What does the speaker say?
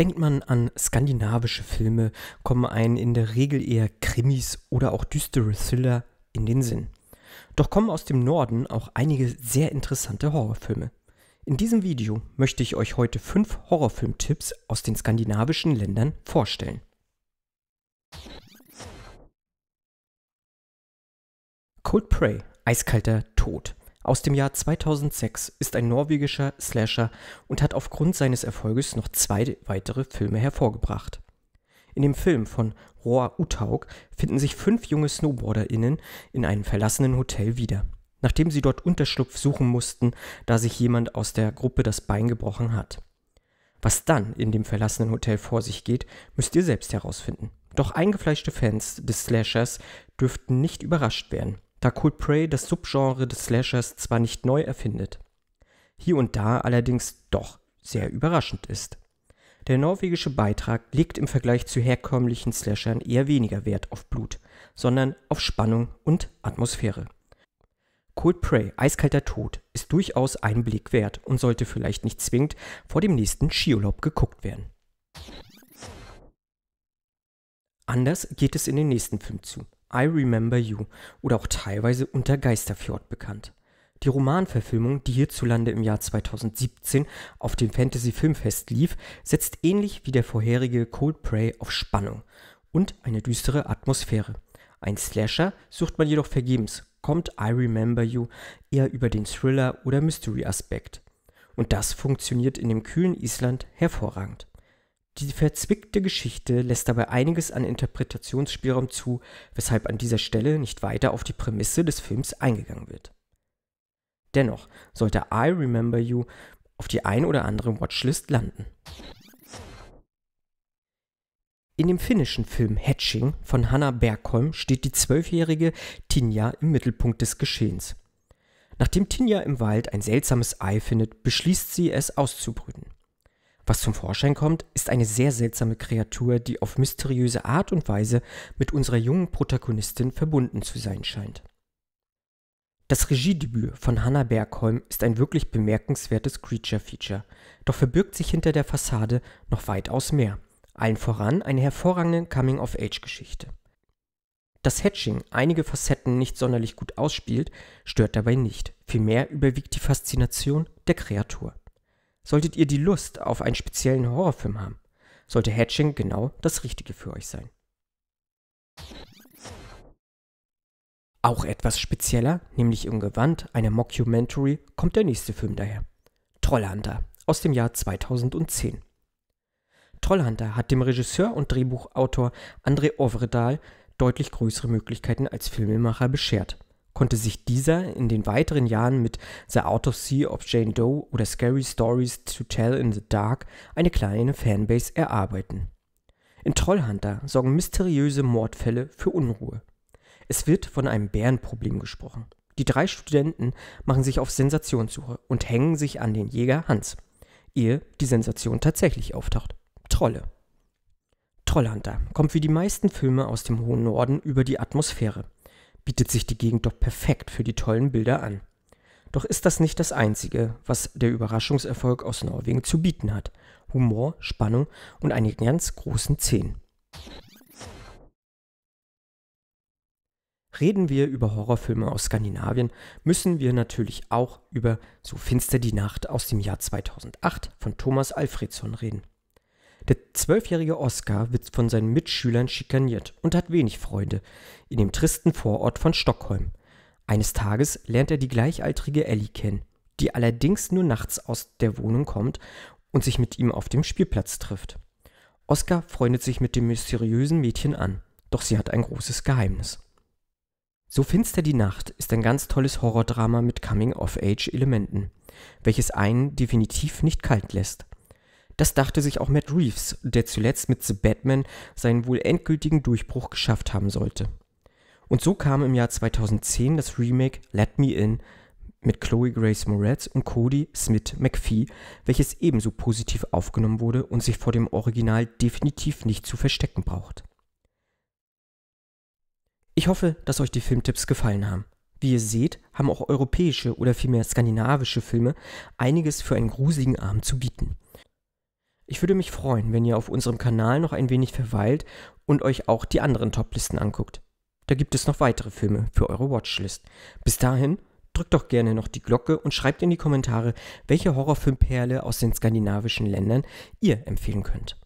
Denkt man an skandinavische Filme, kommen einen in der Regel eher Krimis oder auch düstere Thriller in den Sinn. Doch kommen aus dem Norden auch einige sehr interessante Horrorfilme. In diesem Video möchte ich euch heute fünf Horrorfilmtipps aus den skandinavischen Ländern vorstellen. Cold Prey, eiskalter Tod. Aus dem Jahr 2006 ist ein norwegischer Slasher und hat aufgrund seines Erfolges noch zwei weitere Filme hervorgebracht. In dem Film von Roar Utaug finden sich fünf junge SnowboarderInnen in einem verlassenen Hotel wieder, nachdem sie dort Unterschlupf suchen mussten, da sich jemand aus der Gruppe das Bein gebrochen hat. Was dann in dem verlassenen Hotel vor sich geht, müsst ihr selbst herausfinden. Doch eingefleischte Fans des Slashers dürften nicht überrascht werden da Cold Prey das Subgenre des Slashers zwar nicht neu erfindet, hier und da allerdings doch sehr überraschend ist. Der norwegische Beitrag legt im Vergleich zu herkömmlichen Slashern eher weniger Wert auf Blut, sondern auf Spannung und Atmosphäre. Cold Prey, eiskalter Tod, ist durchaus einen Blick wert und sollte vielleicht nicht zwingend vor dem nächsten Skiurlaub geguckt werden. Anders geht es in den nächsten Film zu. I Remember You oder auch teilweise unter Geisterfjord bekannt. Die Romanverfilmung, die hierzulande im Jahr 2017 auf dem Fantasy Filmfest lief, setzt ähnlich wie der vorherige Cold Prey auf Spannung und eine düstere Atmosphäre. Ein Slasher sucht man jedoch vergebens, kommt I Remember You eher über den Thriller- oder Mystery-Aspekt. Und das funktioniert in dem kühlen Island hervorragend. Die verzwickte Geschichte lässt dabei einiges an Interpretationsspielraum zu, weshalb an dieser Stelle nicht weiter auf die Prämisse des Films eingegangen wird. Dennoch sollte I Remember You auf die ein oder andere Watchlist landen. In dem finnischen Film Hatching von Hanna Bergholm steht die zwölfjährige Tinja im Mittelpunkt des Geschehens. Nachdem Tinja im Wald ein seltsames Ei findet, beschließt sie, es auszubrüten. Was zum Vorschein kommt, ist eine sehr seltsame Kreatur, die auf mysteriöse Art und Weise mit unserer jungen Protagonistin verbunden zu sein scheint. Das Regiedebüt von Hannah Bergholm ist ein wirklich bemerkenswertes Creature-Feature, doch verbirgt sich hinter der Fassade noch weitaus mehr, allen voran eine hervorragende Coming-of-Age-Geschichte. Dass Hatching einige Facetten nicht sonderlich gut ausspielt, stört dabei nicht, vielmehr überwiegt die Faszination der Kreatur. Solltet ihr die Lust auf einen speziellen Horrorfilm haben, sollte Hatching genau das Richtige für euch sein. Auch etwas spezieller, nämlich im Gewand einer Mockumentary, kommt der nächste Film daher. Trollhunter aus dem Jahr 2010. Trollhunter hat dem Regisseur und Drehbuchautor André Ovredal deutlich größere Möglichkeiten als Filmemacher beschert – konnte sich dieser in den weiteren Jahren mit The Autopsy of Jane Doe oder Scary Stories to Tell in the Dark eine kleine Fanbase erarbeiten. In Trollhunter sorgen mysteriöse Mordfälle für Unruhe. Es wird von einem Bärenproblem gesprochen. Die drei Studenten machen sich auf Sensationssuche und hängen sich an den Jäger Hans, ehe die Sensation tatsächlich auftaucht. Trolle. Trollhunter kommt wie die meisten Filme aus dem hohen Norden über die Atmosphäre bietet sich die Gegend doch perfekt für die tollen Bilder an. Doch ist das nicht das Einzige, was der Überraschungserfolg aus Norwegen zu bieten hat. Humor, Spannung und einen ganz großen Zehn. Reden wir über Horrorfilme aus Skandinavien, müssen wir natürlich auch über So finster die Nacht aus dem Jahr 2008 von Thomas Alfredsson reden. Der zwölfjährige Oscar wird von seinen Mitschülern schikaniert und hat wenig Freunde in dem tristen Vorort von Stockholm. Eines Tages lernt er die gleichaltrige Ellie kennen, die allerdings nur nachts aus der Wohnung kommt und sich mit ihm auf dem Spielplatz trifft. Oscar freundet sich mit dem mysteriösen Mädchen an, doch sie hat ein großes Geheimnis. So finster die Nacht ist ein ganz tolles Horrordrama mit Coming-of-Age-Elementen, welches einen definitiv nicht kalt lässt. Das dachte sich auch Matt Reeves, der zuletzt mit The Batman seinen wohl endgültigen Durchbruch geschafft haben sollte. Und so kam im Jahr 2010 das Remake Let Me In mit Chloe Grace Moretz und Cody Smith McPhee, welches ebenso positiv aufgenommen wurde und sich vor dem Original definitiv nicht zu verstecken braucht. Ich hoffe, dass euch die Filmtipps gefallen haben. Wie ihr seht, haben auch europäische oder vielmehr skandinavische Filme einiges für einen gruseligen Abend zu bieten. Ich würde mich freuen, wenn ihr auf unserem Kanal noch ein wenig verweilt und euch auch die anderen Toplisten anguckt. Da gibt es noch weitere Filme für eure Watchlist. Bis dahin, drückt doch gerne noch die Glocke und schreibt in die Kommentare, welche Horrorfilmperle aus den skandinavischen Ländern ihr empfehlen könnt.